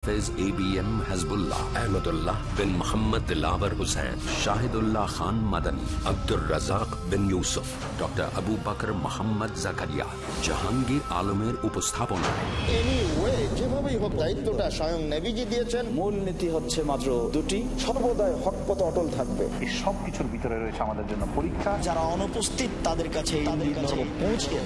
এ B M Hizbullah Ahmadullah bin Mohammad Dilawar Hussain Shahidullah Khan Madani Abdur Razzaq bin doctor Abu Bakr Mohammad Zakaria Jahangir আলমের উপস্থাপনায় যেভাবেই দায়িত্বটা স্বয়ং নেভিজি দিয়েছেন মূল নীতি হচ্ছে মাত্র দুটি সর্বদাই হটপথ অটল থাকবে এই সব ভিতরে রয়েছে আমাদের জন্য পরীক্ষা যারা অনুপস্থিত তাদের কাছে পৌঁছে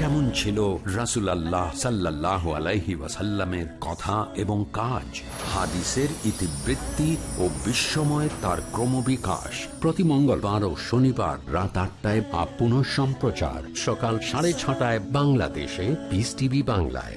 কেমন ছিল রাসুল আল্লাহ সাল্লাহ আলাইহি ওয়াসাল্লামের কথা এবং কাজ হাদিসের ইতিবৃত্তি ও বিশ্বময় তার ক্রমবিকাশ প্রতি মঙ্গলবার ও শনিবার রাত আটটায় বা পুনঃ সম্প্রচার সকাল সাড়ে ছটায় বাংলাদেশে পিস টিভি বাংলায়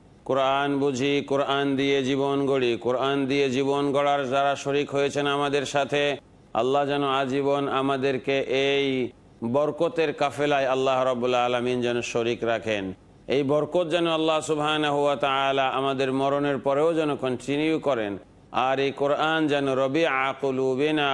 কোরআন বুঝি কোরআন দিয়ে জীবন গড়ি কোরআন দিয়ে জীবন গড়ার যারা শরিক হয়েছেন আমাদের সাথে আল্লাহ যেন আজীবন আমাদেরকে এই বরকতের কাফেলায় আল্লাহ রবুল্লা আলমিন যেন শরিক রাখেন এই বরকত যেন আল্লাহ সুবাহানা হুয়া তালা আমাদের মরণের পরেও যেন কন্টিনিউ করেন আর এই কোরআন যেন রবি আকুলা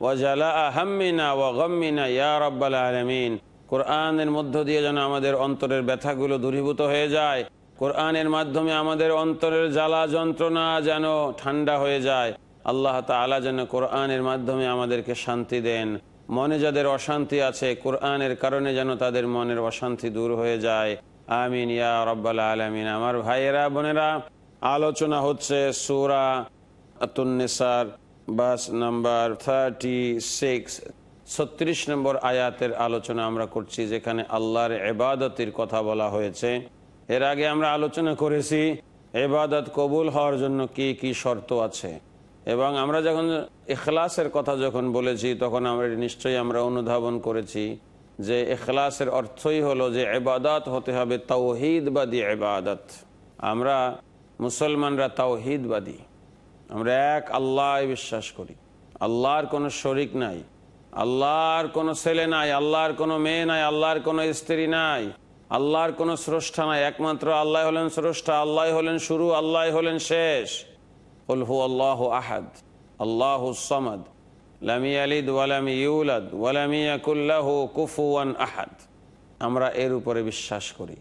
ওয়া জালা আহমিনা ওয়া গমিনা ইয়া রব্বাল আলমিন কোরআনের মধ্য দিয়ে যেন আমাদের অন্তরের ব্যথাগুলো দূরীভূত হয়ে যায় কোরআনের মাধ্যমে আমাদের অন্তরের জ্বালা যন্ত্রণা যেন ঠান্ডা হয়ে যায় আল্লাহ তালা যেন কোরআনের মাধ্যমে আমাদেরকে শান্তি দেন মনে যাদের অশান্তি আছে কোরআনের কারণে যেন তাদের মনের অশান্তি দূর হয়ে যায় আমিন ইয়া রব্বাল আলমিন আমার ভাইয়েরা বোনেরা আলোচনা হচ্ছে সুরা আতুন্নেসার বাস নাম্বার থার্টি সিক্স ছত্রিশ নম্বর আয়াতের আলোচনা আমরা করছি যেখানে আল্লাহর এবাদতির কথা বলা হয়েছে এর আগে আমরা আলোচনা করেছি এবাদত কবুল হওয়ার জন্য কি কি শর্ত আছে এবং আমরা যখন এখলাসের কথা যখন বলেছি তখন আমরা নিশ্চয়ই আমরা অনুধাবন করেছি যে এখলাসের অর্থই হলো যে এবাদত হতে হবে তাওহিদবাদী এবাদত আমরা মুসলমানরা তাওহিদবাদী আমরা এক আল্লাহ বিশ্বাস করি আল্লাহর কোনো শরিক নাই আল্লাহর কোনো ছেলে নাই আল্লাহর কোনো মেয়ে নাই আল্লাহর কোনো স্ত্রী নাই আল্লাহর কোনো স্রষ্টা নাই একমাত্র আল্লাহ হলেন স্রষ্টা আল্লাহ হলেন শুরু আল্লাহ হলেন শেষ হু আল্লাহ আহাদ আল্লাহ সমাদ লামি আলিদ ওয়ালামি ইউলাদ ওয়ালামি আকুল্লাহ কুফুয়ান আহাদ আমরা এর উপরে বিশ্বাস করি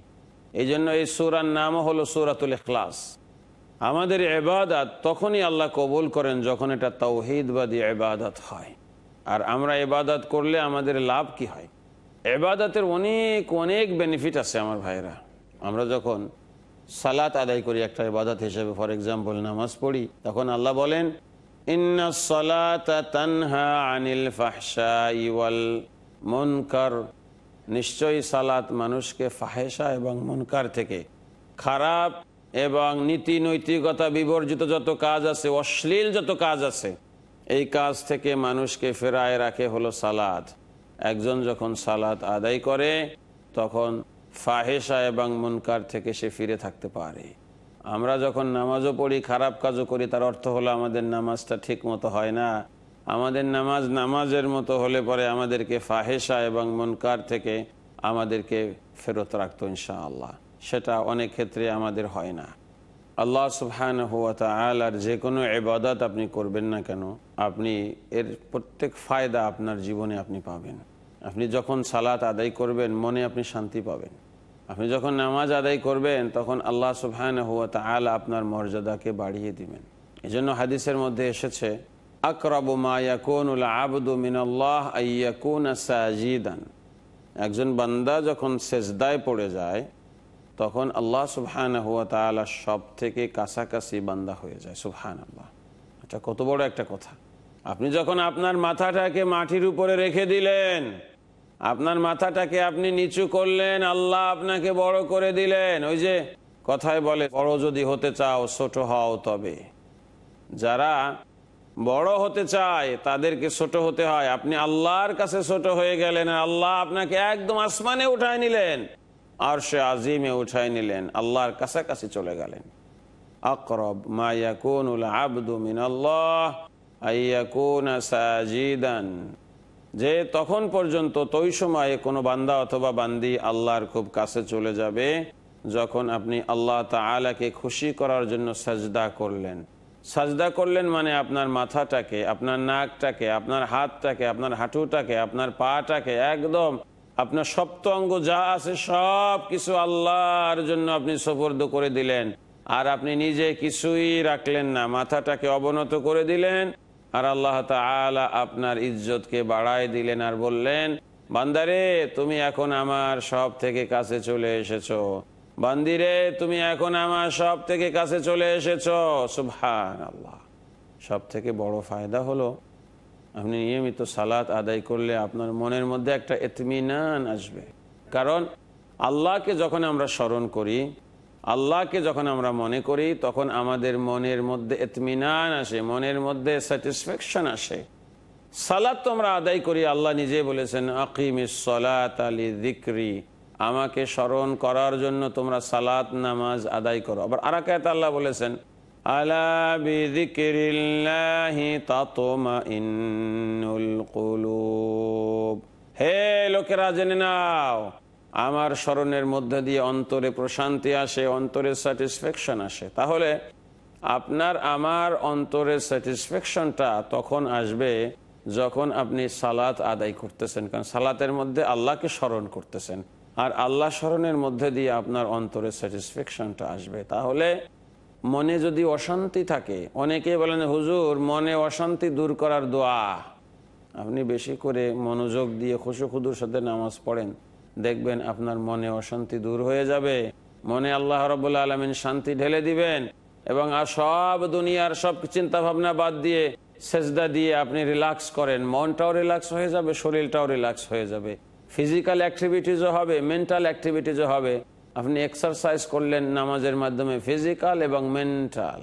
এই জন্য এই সুরার নামও হলো সুরাতুল ইখলাস আমাদের এবাদাত তখনই আল্লাহ কবুল করেন যখন এটা তৌহিদবাদী এবাদাত হয় আর আমরা এবাদত করলে আমাদের লাভ কি হয় এবাদতের অনেক অনেক বেনিফিট আছে আমার ভাইরা আমরা যখন সালাত আদায় করি একটা ইবাদত হিসেবে ফর এক্সাম্পল নামাজ পড়ি তখন আল্লাহ বলেন আনিল মনকার নিশ্চয়ই সালাত মানুষকে ফাহেসা এবং মনকার থেকে খারাপ এবং নীতি নৈতিকতা বিবর্জিত যত কাজ আছে অশ্লীল যত কাজ আছে এই কাজ থেকে মানুষকে ফেরায় রাখে হলো সালাদ একজন যখন সালাদ আদায় করে তখন ফাহেসা এবং মুনকার থেকে সে ফিরে থাকতে পারে আমরা যখন নামাজও পড়ি খারাপ কাজও করি তার অর্থ হলো আমাদের নামাজটা ঠিক মতো হয় না আমাদের নামাজ নামাজের মতো হলে পরে আমাদেরকে ফাহেসা এবং মনকার থেকে আমাদেরকে ফেরত রাখতো ইনশাআল্লাহ সেটা অনেক ক্ষেত্রে আমাদের হয় না আল্লাহ সুহান হুয়া তালার যে কোনো এবাদত আপনি করবেন না কেন আপনি এর প্রত্যেক ফায়দা আপনার জীবনে আপনি পাবেন আপনি যখন সালাত আদায় করবেন মনে আপনি শান্তি পাবেন আপনি যখন নামাজ আদায় করবেন তখন আল্লাহ সুহান হুয়া আল আপনার মর্যাদাকে বাড়িয়ে দিবেন এজন্য হাদিসের মধ্যে এসেছে আকরাবু মায়াকুনুল আবদু মিনাল্লাহ আইয়াকুন সাজিদান একজন বান্দা যখন সেজদায় পড়ে যায় তখন আল্লাহ সুবহান হুয়া তালা সব থেকে কাছাকাছি বান্দা হয়ে যায় সুবহান আল্লাহ এটা কত বড় একটা কথা আপনি যখন আপনার মাথাটাকে মাটির উপরে রেখে দিলেন আপনার মাথাটাকে আপনি নিচু করলেন আল্লাহ আপনাকে বড় করে দিলেন ওই যে কথায় বলে বড় যদি হতে চাও ছোট হও তবে যারা বড় হতে চায় তাদেরকে ছোট হতে হয় আপনি আল্লাহর কাছে ছোট হয়ে গেলেন আল্লাহ আপনাকে একদম আসমানে উঠায় নিলেন আর সে আজিমে উঠাই নিলেন আল্লাহর কাছাকাছি চলে গেলেন আকরব মায়াকুন যে তখন পর্যন্ত তৈ সময়ে কোনো বান্দা অথবা বান্দি আল্লাহর খুব কাছে চলে যাবে যখন আপনি আল্লাহ তালাকে খুশি করার জন্য সাজদা করলেন সাজদা করলেন মানে আপনার মাথাটাকে আপনার নাকটাকে আপনার হাতটাকে আপনার হাঁটুটাকে আপনার পাটাকে একদম আপনার সপ্ত অঙ্গ যা আছে সব কিছু আল্লাহর জন্য আপনি সফর্দ করে দিলেন আর আপনি নিজে কিছুই রাখলেন না মাথাটাকে অবনত করে দিলেন আর আল্লাহ তালা আপনার ইজ্জতকে বাড়ায় দিলেন আর বললেন বান্দারে তুমি এখন আমার সব থেকে কাছে চলে এসেছো বান্দিরে তুমি এখন আমার সব থেকে কাছে চলে এসেছ সুভান আল্লাহ সব থেকে বড় ফায়দা হলো আপনি নিয়মিত সালাত আদায় করলে আপনার মনের মধ্যে একটা এতমিনান আসবে কারণ আল্লাহকে যখন আমরা স্মরণ করি আল্লাহকে যখন আমরা মনে করি তখন আমাদের মনের মধ্যে এতমিনান আসে মনের মধ্যে স্যাটিসফ্যাকশন আসে সালাত তো আমরা আদায় করি আল্লাহ নিজে বলেছেন আকিমিসালাত আলী দিক্রি আমাকে স্মরণ করার জন্য তোমরা সালাত নামাজ আদায় করো আবার আরাকায়ত আল্লাহ বলেছেন হে লোকেরা জেনে নাও আমার স্মরণের মধ্যে দিয়ে অন্তরে প্রশান্তি আসে অন্তরে স্যাটিসফ্যাকশন আসে তাহলে আপনার আমার অন্তরের স্যাটিসফ্যাকশনটা তখন আসবে যখন আপনি সালাত আদায় করতেছেন কারণ সালাতের মধ্যে আল্লাহকে স্মরণ করতেছেন আর আল্লাহ স্মরণের মধ্যে দিয়ে আপনার অন্তরের স্যাটিসফ্যাকশনটা আসবে তাহলে মনে যদি অশান্তি থাকে অনেকে বলেন হুজুর মনে অশান্তি দূর করার দোয়া আপনি বেশি করে মনোযোগ দিয়ে খুশু খুদুর সাথে নামাজ পড়েন দেখবেন আপনার মনে অশান্তি দূর হয়ে যাবে মনে আল্লাহ রবুল্লা আলমিন শান্তি ঢেলে দিবেন এবং আর সব দুনিয়ার সব চিন্তা ভাবনা বাদ দিয়ে সেজদা দিয়ে আপনি রিল্যাক্স করেন মনটাও রিল্যাক্স হয়ে যাবে শরীরটাও রিল্যাক্স হয়ে যাবে ফিজিক্যাল অ্যাক্টিভিটিজও হবে মেন্টাল অ্যাক্টিভিটিজও হবে আপনি এক্সারসাইজ করলেন নামাজের মাধ্যমে ফিজিক্যাল এবং মেন্টাল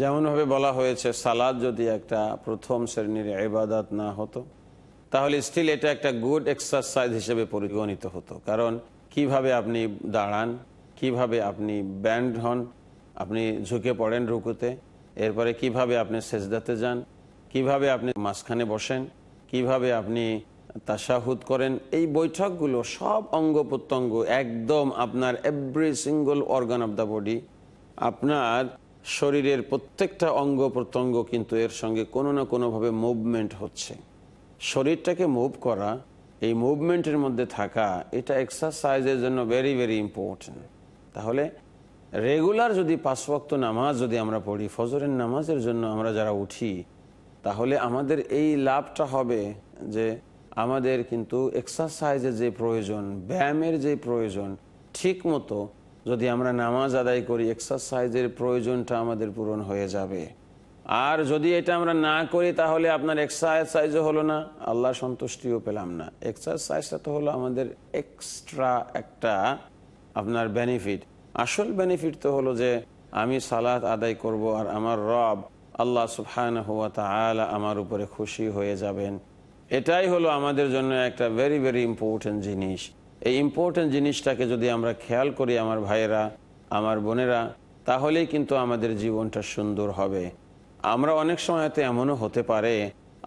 যেমনভাবে বলা হয়েছে সালাদ যদি একটা প্রথম শ্রেণীর ইবাদাত না হতো তাহলে স্টিল এটা একটা গুড এক্সারসাইজ হিসেবে পরিগণিত হতো কারণ কিভাবে আপনি দাঁড়ান কিভাবে আপনি ব্যান্ড হন আপনি ঝুঁকে পড়েন রুকুতে এরপরে কিভাবে আপনি সেজদাতে যান কিভাবে আপনি মাঝখানে বসেন কিভাবে আপনি তাশাহুদ করেন এই বৈঠকগুলো সব অঙ্গ প্রত্যঙ্গ একদম আপনার every single organ of the body আপনার শরীরের প্রত্যেকটা অঙ্গ প্রত্যঙ্গ কিন্তু এর সঙ্গে কোনো না কোনোভাবে মুভমেন্ট হচ্ছে শরীরটাকে মুভ করা এই মুভমেন্টের মধ্যে থাকা এটা এক্সারসাইজের জন্য ভেরি ভেরি ইম্পর্টেন্ট তাহলে রেগুলার যদি পাঁচ নামাজ যদি আমরা পড়ি ফজরের নামাজের জন্য আমরা যারা উঠি তাহলে আমাদের এই লাভটা হবে যে আমাদের কিন্তু এক্সারসাইজের যে প্রয়োজন ব্যায়ামের যে প্রয়োজন ঠিক মতো যদি আমরা নামাজ আদায় করি এক্সারসাইজের প্রয়োজনটা আমাদের পূরণ হয়ে যাবে আর যদি এটা আমরা না করি তাহলে আপনার এক্সারসাইজও হলো না আল্লাহ সন্তুষ্টিও পেলাম না এক্সারসাইজটা তো হলো আমাদের এক্সট্রা একটা আপনার বেনিফিট আসল বেনিফিট তো হলো যে আমি সালাত আদায় করব আর আমার রব আল্লাহ সুফহান হুয়া তালা আমার উপরে খুশি হয়ে যাবেন এটাই হলো আমাদের জন্য একটা ভেরি ভেরি ইম্পর্টেন্ট জিনিস এই ইম্পর্টেন্ট জিনিসটাকে যদি আমরা খেয়াল করি আমার ভাইয়েরা আমার বোনেরা তাহলেই কিন্তু আমাদের জীবনটা সুন্দর হবে আমরা অনেক সময়তে এমনও হতে পারে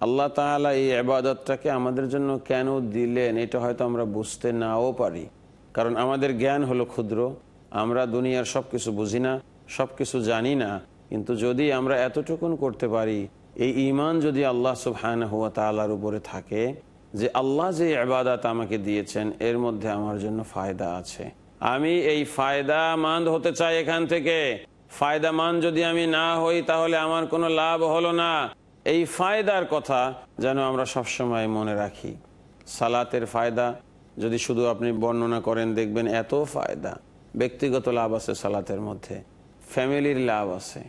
আল্লাহ তাহলে এই আবাদতটাকে আমাদের জন্য কেন দিলেন এটা হয়তো আমরা বুঝতে নাও পারি কারণ আমাদের জ্ঞান হলো ক্ষুদ্র আমরা দুনিয়ার সব কিছু বুঝি না সব কিছু জানি না কিন্তু যদি আমরা এতটুকুন করতে পারি এই ইমান যদি আল্লাহ সুবহান হুয়া তালার উপরে থাকে যে আল্লাহ যে আবাদাত আমাকে দিয়েছেন এর মধ্যে আমার জন্য ফায়দা আছে আমি এই ফায়দা মান্দ হতে চাই এখান থেকে ফায়দামান যদি আমি না হই তাহলে আমার কোনো লাভ হলো না এই ফায়দার কথা যেন আমরা সবসময় মনে রাখি সালাতের ফায়দা যদি শুধু আপনি বর্ণনা করেন দেখবেন এত ফায়দা ব্যক্তিগত লাভ আছে সালাতের মধ্যে ফ্যামিলির লাভ আছে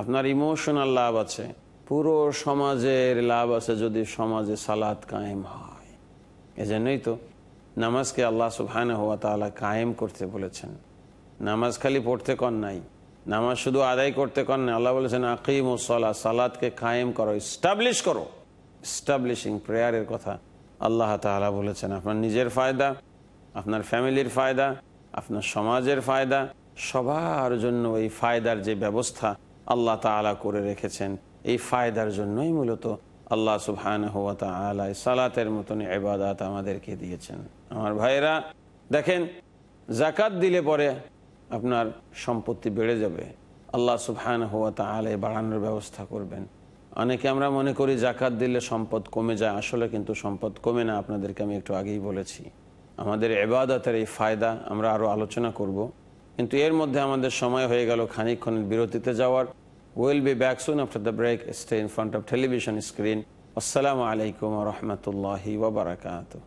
আপনার ইমোশনাল লাভ আছে পুরো সমাজের লাভ আছে যদি সমাজে সালাদ কায়েম হয় এজন্যই তো নামাজকে আল্লাহ সুহান হওয়া তালা কায়েম করতে বলেছেন নামাজ খালি পড়তে কন নাই নামাজ শুধু আদায় করতে কন নাই আল্লাহ বলেছেন আকিম ও সালাদকে কায়েম করো স্টাবলিশ করো স্টাবলিশিং প্রেয়ারের কথা আল্লাহ তালা বলেছেন আপনার নিজের ফায়দা আপনার ফ্যামিলির ফায়দা আপনার সমাজের ফায়দা সবার জন্য এই ফায়দার যে ব্যবস্থা আল্লাহ তালা করে রেখেছেন এই ফায়দার জন্যই মূলত আল্লাহ সুবহান হুয়া তালা সালাতের মতন এবাদাত আমাদেরকে দিয়েছেন আমার ভাইরা দেখেন জাকাত দিলে পরে আপনার সম্পত্তি বেড়ে যাবে আল্লাহ হওয়া তা আলে বাড়ানোর ব্যবস্থা করবেন অনেকে আমরা মনে করি জাকাত দিলে সম্পদ কমে যায় আসলে কিন্তু সম্পদ কমে না আপনাদেরকে আমি একটু আগেই বলেছি আমাদের এবাদতের এই ফায়দা আমরা আরও আলোচনা করব। কিন্তু এর মধ্যে আমাদের সময় হয়ে গেল খানিক্ষণের বিরতিতে যাওয়ার We'll be back soon after the break. Stay in front of television screen. Assalamu alaikum wa rahmatullahi wa barakatuh.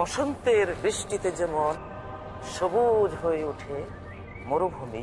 বসন্তের বৃষ্টিতে যেমন সবুজ হয়ে ওঠে মরুভূমি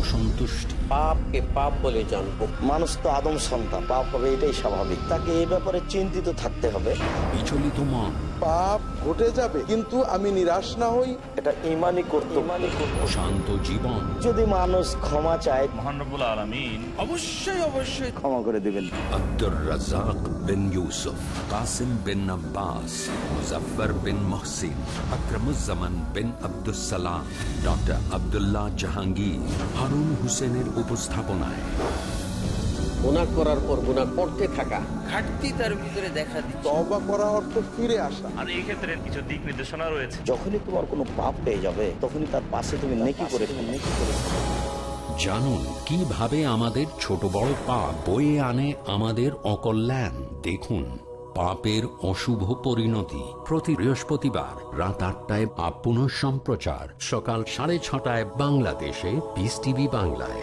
অসন্তুষ্ট পাপকে পাপ বলে মানুষ তো আদম সন্তান পাপ হবে এটাই স্বাভাবিক তাকে ব্যাপারে চিন্তিত থাকতে হবে পাপ ঘটে যাবে কিন্তু আমি নিরাশ না হই এটা শান্ত জীবন যদি মানুষ ক্ষমা চায় মহানবুল আলমিন অবশ্যই অবশ্যই ক্ষমা করে দিবেন আব্দুর রাজাক বিন ইউসুফ কাসিম বিন আব্বাস মুজফার বিন মহসিন আকরমুজামান বিন আব্দুল সালাম ডক্টর আবদুল্লাহ জাহাঙ্গীর হারুন হুসেনের উপস্থাপনায় গুণাক করার পর থাকা তার ভিতরে দেখা করা অর্থ ফিরে আসা আর কিছু দিক রয়েছে যখনই তোমার কোনো পাপ পেয়ে যাবে তখনই তার পাশে তুমি করে নেকি করে জানুন আমাদের ছোট বড় পাপ বয়ে আনে আমাদের অকল্যাণ দেখুন পাপের অশুভ পরিণতি প্রতি বৃহস্পতিবার রাত আটটায় আপন সম্প্রচার সকাল সাড়ে ছটায় বাংলাদেশে বিস টিভি বাংলায়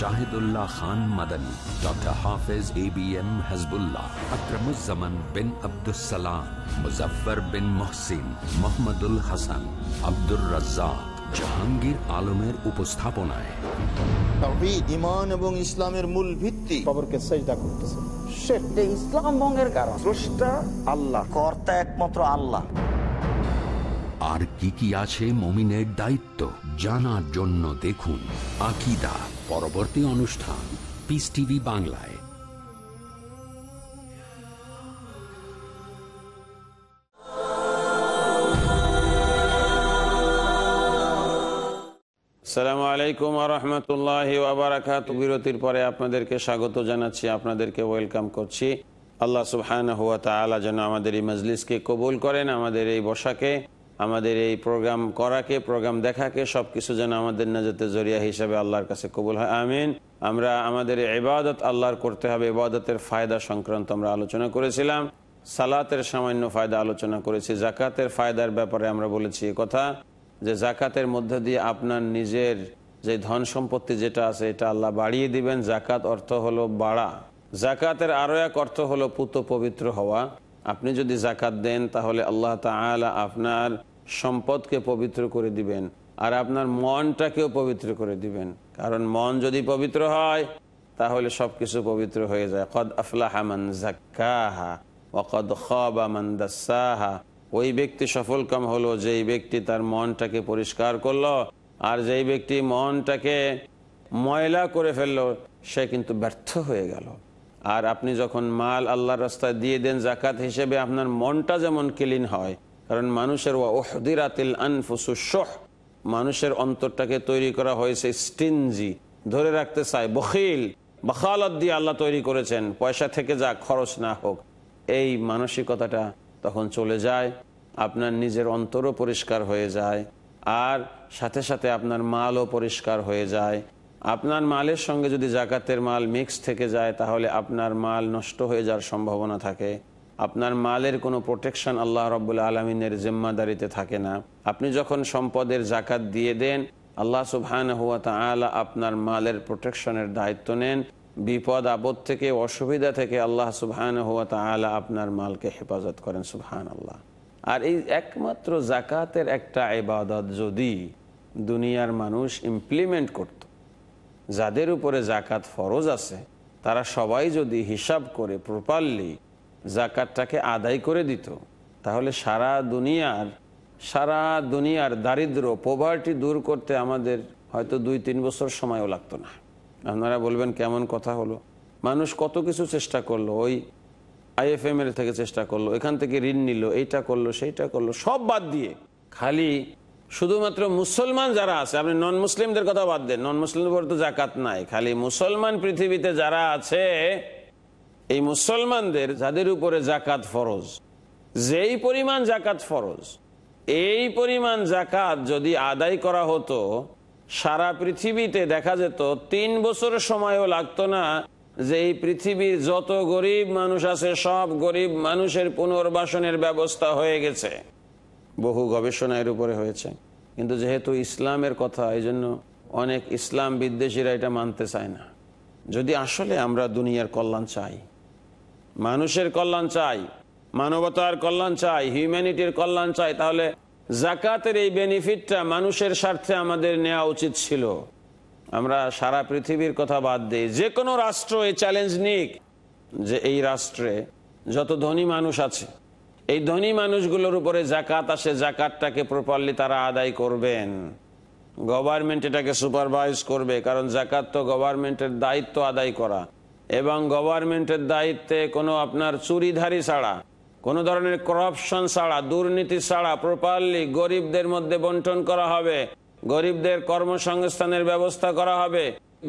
Shahidullah Khan Madani doctor Hafez A B M Hazbullah Akramuzzaman bin Abdussalam Muzaffar bin Mohsin Mohammadul Hasan Abdur Razza Jahangir আলমের উপস্থাপনায় ইমান এবং ইসলামের মূল ভিত্তি খবরকে সেজদা করতেছে সেটা ইসলাম ভঙ্গের কারণ স্রষ্টা আল্লাহ কর্তা একমাত্র আল্লাহ আর কি কি আছে মমিনের দায়িত্ব জানার জন্য দেখুন আকিদা পরবর্তী অনুষ্ঠান পিস টিভি বাংলায় সালামু আলাইকুম আরহামতুল্লাহ ওবরাকাত বিরতির পরে আপনাদেরকে স্বাগত জানাচ্ছি আপনাদেরকে ওয়েলকাম করছি আল্লাহ সুবহান হুয়া তালা যেন আমাদের এই মজলিসকে কবুল করেন আমাদের এই বসাকে আমাদের এই প্রোগ্রাম করাকে প্রোগ্রাম দেখাকে সব কিছু যেন আমাদের নাজাতে জরিয়া হিসাবে আল্লাহর কাছে কবুল হয় আমিন আমরা আমাদের এবাদত আল্লাহর করতে হবে এবাদতের ফায়দা সংক্রান্ত আমরা আলোচনা করেছিলাম সালাতের সামান্য ফায়দা আলোচনা করেছি জাকাতের ফায়দার ব্যাপারে আমরা বলেছি কথা যে জাকাতের মধ্যে দিয়ে আপনার নিজের যে ধন সম্পত্তি যেটা আছে এটা আল্লাহ বাড়িয়ে দিবেন জাকাত অর্থ হলো বাড়া জাকাতের আরও এক অর্থ হলো পুত পবিত্র হওয়া আপনি যদি জাকাত দেন তাহলে আল্লাহ তালা আপনার সম্পদকে পবিত্র করে দিবেন আর আপনার মনটাকেও পবিত্র করে দিবেন কারণ মন যদি পবিত্র হয় তাহলে সব কিছু পবিত্র হয়ে যায় কদ আফলাহামান জাক্কাহা ওকদ মান দাসাহা ওই ব্যক্তি সফলকাম হলো যেই ব্যক্তি তার মনটাকে পরিষ্কার করলো আর যেই ব্যক্তি মনটাকে ময়লা করে ফেললো সে কিন্তু ব্যর্থ হয়ে গেল আর আপনি যখন মাল আল্লাহর রাস্তায় দিয়ে দেন জাকাত হিসেবে আপনার মনটা যেমন ক্লিন হয় কারণ মানুষের ওহদিরাতিল আনফুসুসহ মানুষের অন্তরটাকে তৈরি করা হয়েছে স্টিনজি ধরে রাখতে চায় বখিল বখালত দিয়ে আল্লাহ তৈরি করেছেন পয়সা থেকে যা খরচ না হোক এই মানসিকতাটা তখন চলে যায় আপনার নিজের অন্তরও পরিষ্কার হয়ে যায় আর সাথে সাথে আপনার মালও পরিষ্কার হয়ে যায় আপনার মালের সঙ্গে যদি জাকাতের মাল মিক্স থেকে যায় তাহলে আপনার মাল নষ্ট হয়ে যাওয়ার সম্ভাবনা থাকে আপনার মালের কোনো প্রোটেকশন আল্লাহ রব্বুল আলমিনের জিম্মাদারিতে থাকে না আপনি যখন সম্পদের জাকাত দিয়ে দেন আল্লাহ সুবহান হুয়া তালা আপনার মালের প্রোটেকশনের দায়িত্ব নেন বিপদ আপদ থেকে অসুবিধা থেকে আল্লাহ সুবহান হুয়া তালা আপনার মালকে হেফাজত করেন সুবহান আল্লাহ আর এই একমাত্র জাকাতের একটা ইবাদত যদি দুনিয়ার মানুষ ইমপ্লিমেন্ট করত যাদের উপরে জাকাত ফরজ আছে তারা সবাই যদি হিসাব করে প্রপারলি জাকাতটাকে আদায় করে দিত তাহলে সারা দুনিয়ার সারা দুনিয়ার দারিদ্র পোভার্টি দূর করতে আমাদের হয়তো দুই তিন বছর সময়ও লাগতো না আপনারা বলবেন কেমন কথা হলো মানুষ কত কিছু চেষ্টা করলো ওই এর থেকে চেষ্টা করলো এখান থেকে ঋণ নিল এইটা করলো সেইটা করলো সব বাদ দিয়ে খালি শুধুমাত্র মুসলমান যারা আছে আপনি নন মুসলিমদের কথা বাদ দেন নন মুসলিম তো জাকাত নাই খালি মুসলমান পৃথিবীতে যারা আছে এই মুসলমানদের যাদের উপরে জাকাত ফরজ যেই পরিমাণ জাকাত ফরজ এই পরিমাণ জাকাত যদি আদায় করা হতো সারা পৃথিবীতে দেখা যেত তিন বছরের সময়ও লাগতো না যে এই পৃথিবীর যত গরিব মানুষ আছে সব গরিব মানুষের পুনর্বাসনের ব্যবস্থা হয়ে গেছে বহু গবেষণা এর উপরে হয়েছে কিন্তু যেহেতু ইসলামের কথা এই জন্য অনেক ইসলাম বিদ্বেষীরা এটা মানতে চায় না যদি আসলে আমরা দুনিয়ার কল্যাণ চাই মানুষের কল্যাণ চাই মানবতার কল্যাণ চাই হিউম্যানিটির কল্যাণ চাই তাহলে জাকাতের এই বেনিফিটটা মানুষের স্বার্থে আমাদের নেওয়া উচিত ছিল আমরা সারা পৃথিবীর কথা বাদ দিই যে কোনো রাষ্ট্র এই চ্যালেঞ্জ নিক যে এই রাষ্ট্রে যত ধনী মানুষ আছে এই ধনী মানুষগুলোর উপরে জাকাত আসে জাকাতটাকে প্রপারলি তারা আদায় করবেন গভর্নমেন্ট এটাকে সুপারভাইজ করবে কারণ জাকাত তো গভর্নমেন্টের দায়িত্ব আদায় করা এবং গভর্নমেন্টের দায়িত্বে কোনো আপনার চুরিধারি ছাড়া কোনো ধরনের করাপশন ছাড়া দুর্নীতি ছাড়া প্রপারলি গরিবদের মধ্যে বন্টন করা হবে গরিবদের কর্মসংস্থানের ব্যবস্থা করা হবে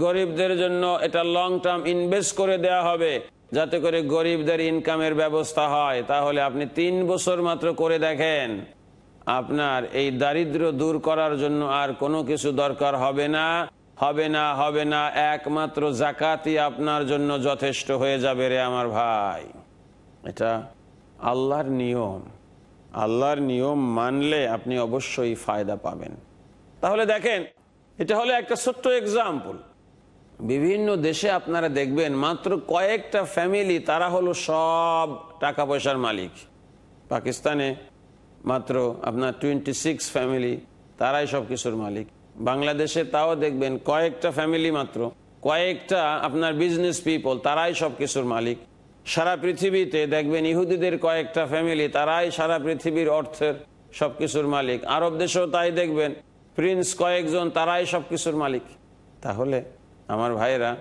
গরিবদের জন্য এটা লং টার্ম ইনভেস্ট করে দেয়া হবে যাতে করে গরিবদের ইনকামের ব্যবস্থা হয় তাহলে আপনি তিন বছর মাত্র করে দেখেন আপনার এই দারিদ্র দূর করার জন্য আর কোনো কিছু দরকার হবে না হবে না হবে না একমাত্র জাকাতই আপনার জন্য যথেষ্ট হয়ে যাবে রে আমার ভাই এটা আল্লাহর নিয়ম আল্লাহর নিয়ম মানলে আপনি অবশ্যই ফায়দা পাবেন তাহলে দেখেন এটা হলো একটা ছোট্ট এক্সাম্পল বিভিন্ন দেশে আপনারা দেখবেন মাত্র কয়েকটা ফ্যামিলি তারা হলো সব টাকা পয়সার মালিক পাকিস্তানে মাত্র আপনার টোয়েন্টি সিক্স ফ্যামিলি তারাই সব কিছুর মালিক বাংলাদেশে তাও দেখবেন কয়েকটা ফ্যামিলি মাত্র কয়েকটা আপনার বিজনেস পিপল তারাই সব কিছুর মালিক সারা পৃথিবীতে দেখবেন ইহুদিদের কয়েকটা ফ্যামিলি তারাই সারা পৃথিবীর অর্থের সব কিছুর মালিক আরব দেশেও তাই দেখবেন প্রিন্স কয়েকজন তারাই সব কিছুর মালিক তাহলে আমার ভাইরা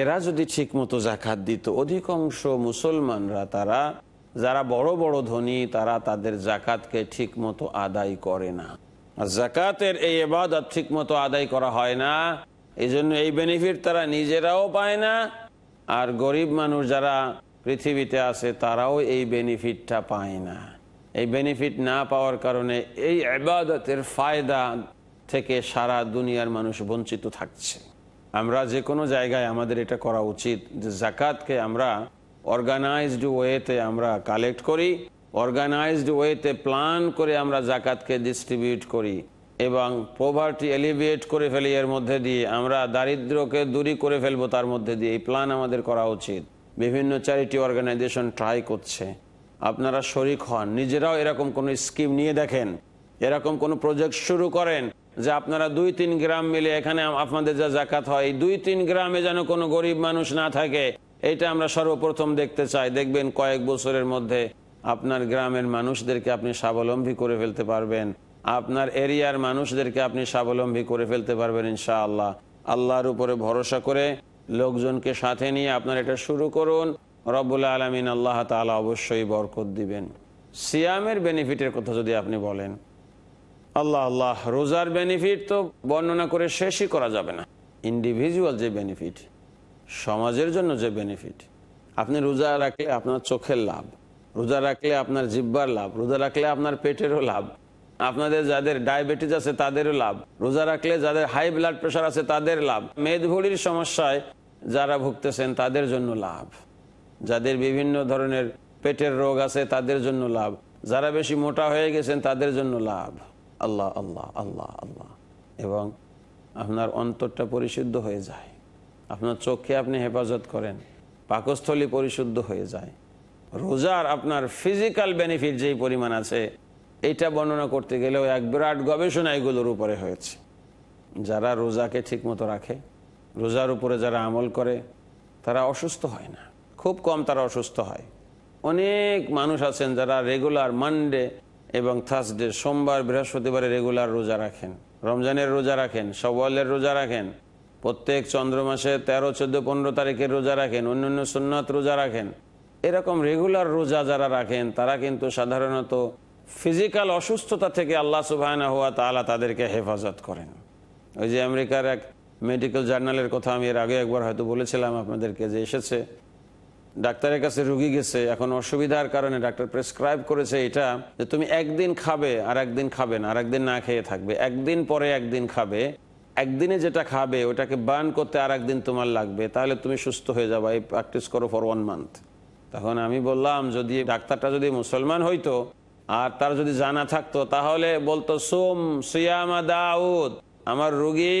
এরা যদি ঠিকমতো জাকাত দিত অধিকাংশ মুসলমানরা তারা যারা বড় বড় ধনী তারা তাদের জাকাতকে ঠিকমতো আদায় করে না আর জাকাতের এই এবাদত ঠিকমতো আদায় করা হয় না এই জন্য এই বেনিফিট তারা নিজেরাও পায় না আর গরিব মানুষ যারা পৃথিবীতে আছে তারাও এই বেনিফিটটা পায় না এই বেনিফিট না পাওয়ার কারণে এই আবাদতের ফায়দা থেকে সারা দুনিয়ার মানুষ বঞ্চিত থাকছে আমরা যে কোনো জায়গায় আমাদের এটা করা উচিত যে জাকাতকে আমরা অর্গানাইজড ওয়েতে আমরা কালেক্ট করি অর্গানাইজড ওয়েতে প্ল্যান করে আমরা জাকাতকে ডিস্ট্রিবিউট করি এবং পোভার্টি এলিভিয়েট করে ফেলি এর মধ্যে দিয়ে আমরা দারিদ্রকে দূরী করে ফেলবো তার মধ্যে দিয়ে এই প্ল্যান আমাদের করা উচিত বিভিন্ন চ্যারিটি অর্গানাইজেশন ট্রাই করছে আপনারা শরিক হন নিজেরাও এরকম কোনো স্কিম নিয়ে দেখেন এরকম কোনো প্রজেক্ট শুরু করেন যে আপনারা দুই তিন গ্রাম মিলে এখানে আপনাদের যা জাকাত হয় দুই তিন গ্রামে যেন কোনো গরিব মানুষ না থাকে এটা আমরা সর্বপ্রথম দেখতে চাই দেখবেন কয়েক বছরের মধ্যে আপনার গ্রামের মানুষদেরকে আপনি স্বাবলম্বী করে ফেলতে পারবেন আপনার এরিয়ার মানুষদেরকে আপনি স্বাবলম্বী করে ফেলতে পারবেন ইনশা আল্লাহ আল্লাহর উপরে ভরসা করে লোকজনকে সাথে নিয়ে আপনার এটা শুরু করুন রব্বুল আলমিন আল্লাহ তালা অবশ্যই বরকত দিবেন সিয়ামের বেনিফিটের কথা যদি আপনি বলেন আল্লাহ আল্লাহ রোজার বেনিফিট তো বর্ণনা করে শেষই করা যাবে না ইন্ডিভিজুয়াল যে বেনিফিট সমাজের জন্য যে বেনিফিট আপনি রোজা রাখলে আপনার চোখের লাভ রোজা রাখলে আপনার জিব্বার লাভ রোজা রাখলে আপনার পেটেরও লাভ আপনাদের যাদের ডায়াবেটিস আছে তাদেরও লাভ রোজা রাখলে যাদের হাই ব্লাড প্রেশার আছে তাদের লাভ মেদভরির সমস্যায় যারা ভুগতেছেন তাদের জন্য লাভ যাদের বিভিন্ন ধরনের পেটের রোগ আছে তাদের জন্য লাভ যারা বেশি মোটা হয়ে গেছেন তাদের জন্য লাভ আল্লাহ আল্লাহ আল্লাহ আল্লাহ এবং আপনার অন্তরটা পরিশুদ্ধ হয়ে যায় আপনার চোখে আপনি হেফাজত করেন পাকস্থলী পরিশুদ্ধ হয়ে যায় রোজার আপনার ফিজিক্যাল বেনিফিট যেই পরিমাণ আছে এটা বর্ণনা করতে গেলেও এক বিরাট গবেষণা এগুলোর উপরে হয়েছে যারা রোজাকে ঠিকমতো রাখে রোজার উপরে যারা আমল করে তারা অসুস্থ হয় না খুব কম তারা অসুস্থ হয় অনেক মানুষ আছেন যারা রেগুলার মানডে এবং থার্সডে সোমবার বৃহস্পতিবারে রেগুলার রোজা রাখেন রমজানের রোজা রাখেন সওয়ালের রোজা রাখেন প্রত্যেক চন্দ্র মাসে তেরো চোদ্দ পনেরো তারিখের রোজা রাখেন অন্যান্য সুন্নাত রোজা রাখেন এরকম রেগুলার রোজা যারা রাখেন তারা কিন্তু সাধারণত ফিজিক্যাল অসুস্থতা থেকে আল্লাহ সুবাহানা হওয়া তালা তাদেরকে হেফাজত করেন ওই যে আমেরিকার এক মেডিকেল জার্নালের কথা আমি এর আগে একবার হয়তো বলেছিলাম আপনাদেরকে যে এসেছে ডাক্তারের কাছে রুগী গেছে এখন অসুবিধার কারণে ডাক্তার প্রেসক্রাইব করেছে এটা যে তুমি একদিন খাবে আর একদিন খাবে না আর একদিন না খেয়ে থাকবে একদিন পরে একদিন খাবে একদিনে যেটা খাবে ওটাকে বার্ন করতে আর একদিন তোমার লাগবে তাহলে তুমি সুস্থ হয়ে যাবে এই প্র্যাকটিস করো ফর ওয়ান মান্থ তখন আমি বললাম যদি ডাক্তারটা যদি মুসলমান হইতো আর তার যদি জানা থাকতো তাহলে বলতো সোম সিয়ামা দাউদ আমার রুগী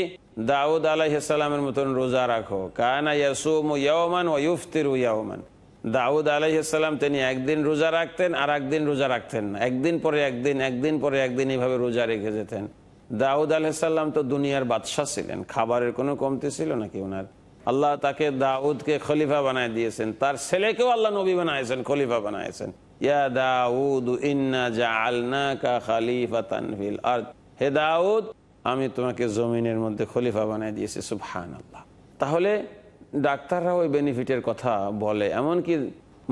দাউদ আলাইসালামের মতন রোজা রাখো কানা ইয়াসুম ইয়াওমান ও ইউফতির ইয়াওমান দাউদ আলাইসালাম তিনি একদিন রোজা রাখতেন আর একদিন রোজা রাখতেন না একদিন পরে একদিন একদিন পরে একদিন এইভাবে রোজা রেখে যেতেন দাউদ আলাইসাল্লাম তো দুনিয়ার বাদশাহ ছিলেন খাবারের কোনো কমতি ছিল নাকি ওনার আল্লাহ তাকে দাউদকে খলিফা বানায় দিয়েছেন তার ছেলেকেও আল্লাহ নবী বানাইছেন খলিফা বানাইছেন ইয়া দাউদ ইন্না জা আলনা কা খালিফা তানভিল আর হে দাউদ আমি তোমাকে জমিনের মধ্যে খলিফা বানিয়ে দিয়েছি সুবহান আল্লাহ তাহলে ডাক্তাররা ওই বেনিফিটের কথা বলে এমনকি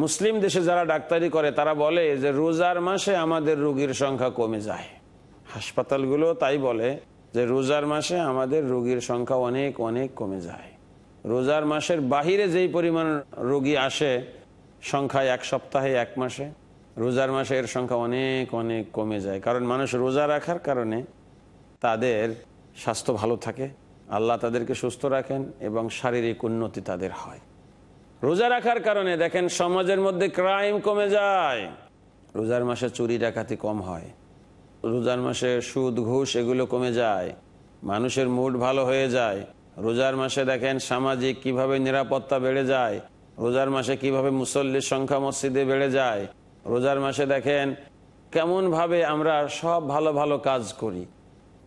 মুসলিম দেশে যারা ডাক্তারি করে তারা বলে যে রোজার মাসে আমাদের রুগীর সংখ্যা কমে যায় হাসপাতালগুলো তাই বলে যে রোজার মাসে আমাদের রুগীর সংখ্যা অনেক অনেক কমে যায় রোজার মাসের বাহিরে যেই পরিমাণ রুগী আসে সংখ্যা এক সপ্তাহে এক মাসে রোজার মাসে এর সংখ্যা অনেক অনেক কমে যায় কারণ মানুষ রোজা রাখার কারণে তাদের স্বাস্থ্য ভালো থাকে আল্লাহ তাদেরকে সুস্থ রাখেন এবং শারীরিক উন্নতি তাদের হয় রোজা রাখার কারণে দেখেন সমাজের মধ্যে ক্রাইম কমে যায় রোজার মাসে চুরি ডাকাতি কম হয় রোজার মাসে সুদ ঘুষ এগুলো কমে যায় মানুষের মুড ভালো হয়ে যায় রোজার মাসে দেখেন সামাজিক কিভাবে নিরাপত্তা বেড়ে যায় রোজার মাসে কিভাবে মুসল্লির সংখ্যা মসজিদে বেড়ে যায় রোজার মাসে দেখেন কেমনভাবে আমরা সব ভালো ভালো কাজ করি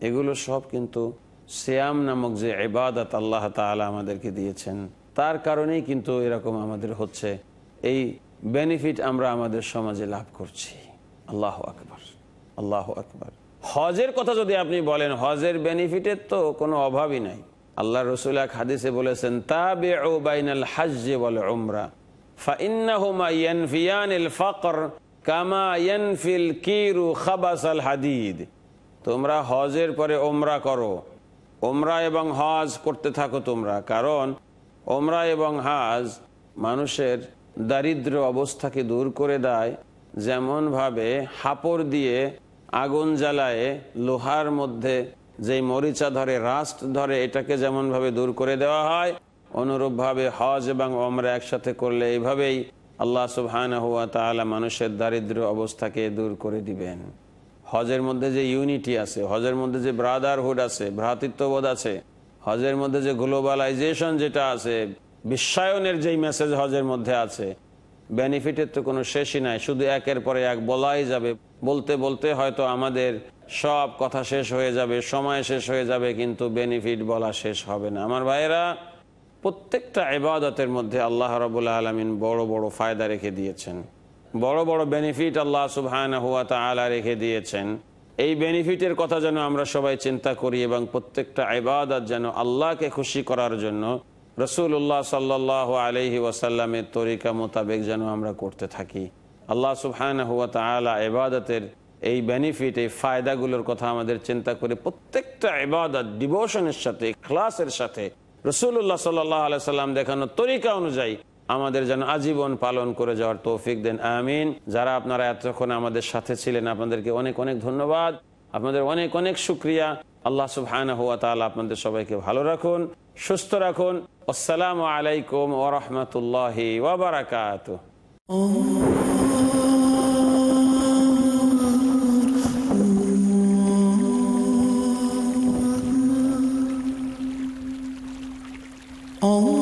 এগুলো সব কিন্তু শ্যাম নামক যে এবাদত আল্লাহ তালা আমাদেরকে দিয়েছেন তার কারণেই কিন্তু এরকম আমাদের হচ্ছে এই বেনিফিট আমরা আমাদের সমাজে লাভ করছি আল্লাহ আকবর আল্লাহ আকবর হজের কথা যদি আপনি বলেন হজের বেনিফিটের তো কোনো অভাবই নাই আল্লাহ রসুল এক হাদিসে বলেছেন তাবে ও বাইনাল হাজে বলে ওমরা ফাইন্না হাদিদ তোমরা হজের পরে ওমরা করো ওমরা এবং হজ করতে থাকো তোমরা কারণ ওমরা এবং হাজ মানুষের দারিদ্র অবস্থাকে দূর করে দেয় যেমনভাবে হাপড় দিয়ে আগুন জ্বালায় লোহার মধ্যে যেই মরিচা ধরে রাস্ট ধরে এটাকে যেমনভাবে দূর করে দেওয়া হয় অনুরূপভাবে হজ এবং ওমরা একসাথে করলে এইভাবেই আল্লাহ সুবহান হুয়া তালা মানুষের দারিদ্র অবস্থাকে দূর করে দিবেন হজের মধ্যে যে ইউনিটি আছে হজের মধ্যে যে ব্রাদারহুড আছে ভ্রাতৃত্ববোধ আছে হজের মধ্যে যে গ্লোবালাইজেশন যেটা আছে বিশ্বায়নের যেই মেসেজ হজের মধ্যে আছে বেনিফিটের তো কোনো শেষই নাই শুধু একের পরে এক বলাই যাবে বলতে বলতে হয়তো আমাদের সব কথা শেষ হয়ে যাবে সময় শেষ হয়ে যাবে কিন্তু বেনিফিট বলা শেষ হবে না আমার ভাইয়েরা প্রত্যেকটা এবাদতের মধ্যে আল্লাহ রবুল্লা আলমিন বড় বড় ফায়দা রেখে দিয়েছেন বড় বড় বেনিফিট আল্লাহ সুবহান হুয়া তালা রেখে দিয়েছেন এই বেনিফিটের কথা যেন আমরা সবাই চিন্তা করি এবং প্রত্যেকটা ইবাদত যেন আল্লাহকে খুশি করার জন্য রসুল্লাহ সাল্লাহ আলহি ওয়াসাল্লামের তরিকা মোতাবেক যেন আমরা করতে থাকি আল্লাহ সুবহান হুয়া তালা এবাদতের এই বেনিফিট এই ফায়দাগুলোর কথা আমাদের চিন্তা করে প্রত্যেকটা এবাদত ডিভোশনের সাথে ক্লাসের সাথে রসুল্লাহ সাল্লাহ আলাই সাল্লাম দেখানো তরিকা অনুযায়ী আমাদের যেন আজীবন পালন করে যাওয়ার তৌফিক দেন আমিন যারা আপনারা এতক্ষণ আমাদের সাথে ছিলেন আপনাদেরকে অনেক অনেক ধন্যবাদ আপনাদের অনেক অনেক সুক্রিয়া আল্লাহ সুবহানা হুয়া তালা আপনাদের সবাইকে ভালো রাখুন সুস্থ রাখুন আসসালামু আলাইকুম ওরহমতুল্লাহ ওবরাকাত Oh.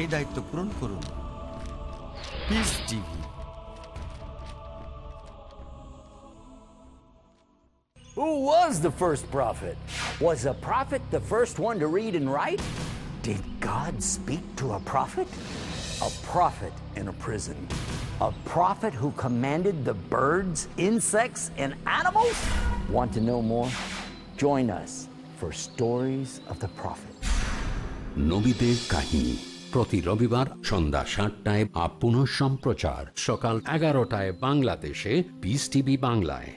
এই দায়িত্ব পূরণ করুন Who was the first prophet? Was a prophet the first one to read and write? Did God speak to a prophet? A prophet in a prison. A prophet who commanded the birds, insects, and animals? Want to know more? Join us for Stories of the Prophet. নবীদের কাহিনী প্রতি রবিবার সন্ধ্যা সাতটায় up পুনঃ সম্প্রচার সকাল এগারোটায় বাংলাদেশে বিস টিভি বাংলায়